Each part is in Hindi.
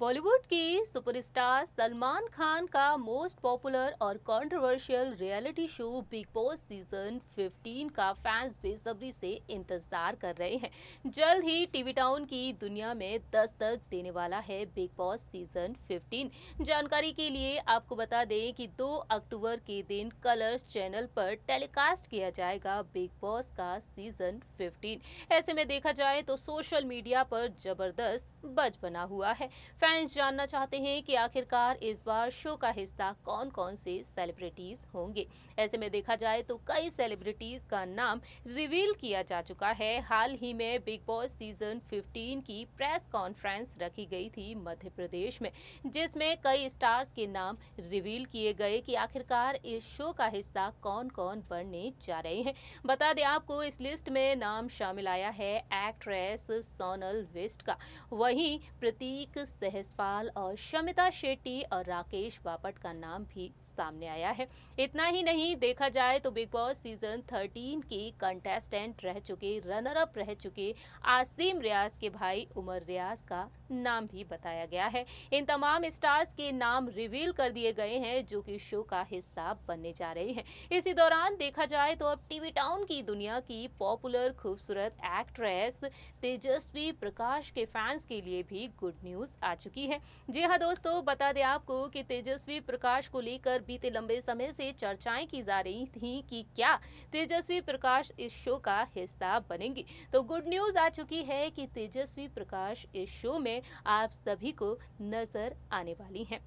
बॉलीवुड की सुपरस्टार सलमान खान का मोस्ट पॉपुलर और controversial reality show Big Boss season 15 का फैंस बेसब्री से इंतजार कर रहे हैं जल्द ही टीवी टाउन की दुनिया में दस्तक देने वाला है बिग बॉस सीजन 15 जानकारी के लिए आपको बता दें कि 2 अक्टूबर के दिन कलर्स चैनल पर टेलीकास्ट किया जाएगा बिग बॉस का सीजन फिफ्टीन ऐसे में देखा जाए तो सोशल मीडिया पर जबरदस्त बज बना हुआ है फैंस जानना चाहते हैं कि आखिरकार इस बार शो का हिस्सा कौन कौन से सेलिब्रिटीज होंगे ऐसे में देखा जाए तो कई सेलिब्रिटीज का नाम रिवील किया जा चुका है हाल ही में बिग बॉस सीजन 15 की प्रेस कॉन्फ्रेंस रखी गई थी मध्य प्रदेश में जिसमें कई स्टार्स के नाम रिवील किए गए कि आखिरकार इस शो का हिस्सा कौन कौन बनने जा रहे हैं बता दें आपको इस लिस्ट में नाम शामिल आया है एक्ट्रेस सोनल विस्ट का वहीं प्रतीक सह हिस्पाल और शमिता शेट्टी और राकेश बापट का नाम भी सामने आया है इतना ही नहीं देखा जाए तो बिग बॉस सीजन 13 के कंटेस्टेंट रह चुके रनर अप रह चुके आसिम रियाज के भाई उमर रियाज का नाम भी बताया गया है इन तमाम स्टार्स के नाम रिवील कर दिए गए हैं जो कि शो का हिस्सा बनने जा रहे हैं इसी दौरान देखा जाए तो अब टीवी टाउन की दुनिया की पॉपुलर खूबसूरत एक्ट्रेस तेजस्वी प्रकाश के फैंस के लिए भी गुड न्यूज आ चुकी चुकी है जी हाँ दोस्तों बता दें आपको कि तेजस्वी प्रकाश को लेकर बीते लंबे समय से चर्चाएं की जा रही थी कि क्या तेजस्वी प्रकाश इस शो का हिस्सा बनेंगे तो गुड न्यूज आ चुकी है कि तेजस्वी प्रकाश इस शो में आप सभी को नजर आने वाली हैं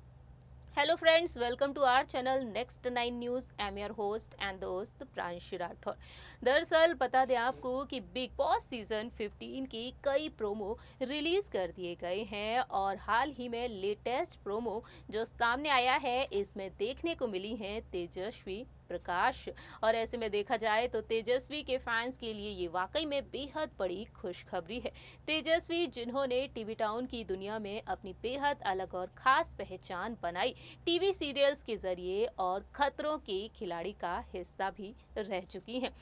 hello friends welcome to our channel Next Nine News am your host and दोस्त प्रांशी राठौर दरअसल बता दें आपको कि बिग बॉस सीजन 15 की कई प्रोमो रिलीज़ कर दिए गए हैं और हाल ही में लेटेस्ट प्रोमो जो सामने आया है इसमें देखने को मिली हैं तेजस्वी प्रकाश और ऐसे में देखा जाए तो तेजस्वी के फैंस के लिए ये वाकई में बेहद बड़ी खुशखबरी है तेजस्वी जिन्होंने टीवी टाउन की दुनिया में अपनी बेहद अलग और खास पहचान बनाई टीवी सीरियल्स के जरिए और खतरों के खिलाड़ी का हिस्सा भी रह चुकी हैं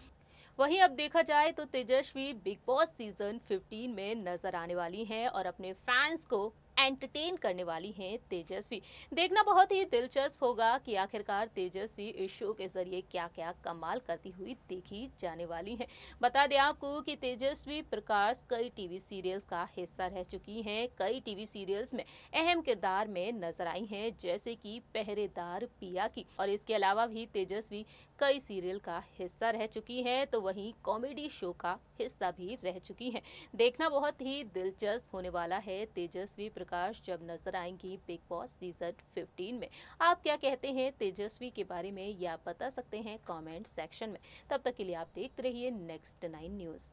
वहीं अब देखा जाए तो तेजस्वी बिग बॉस सीजन 15 में नजर आने वाली हैं और अपने फैंस को एंटरटेन करने वाली हैं तेजस्वी देखना बहुत ही दिलचस्प होगा कि आखिरकार तेजस्वी इस शो के जरिए क्या क्या कमाल करती हुई देखी जाने वाली हैं बता दें आपको कि तेजस्वी प्रकाश कई टीवी सीरियल्स का हिस्सा रह चुकी हैं कई टीवी सीरियल्स में अहम किरदार में नजर आई हैं जैसे कि पहरेदार पिया की और इसके अलावा भी तेजस्वी कई सीरियल का हिस्सा रह चुकी हैं तो वहीं कॉमेडी शो का हिस्सा भी रह चुकी हैं देखना बहुत ही दिलचस्प होने वाला है तेजस्वी प्रकाश प्रकाश जब नजर आएंगी बिग बॉस सीजन 15 में आप क्या कहते हैं तेजस्वी के बारे में या बता सकते हैं कमेंट सेक्शन में तब तक के लिए आप देखते रहिए नेक्स्ट नाइन न्यूज़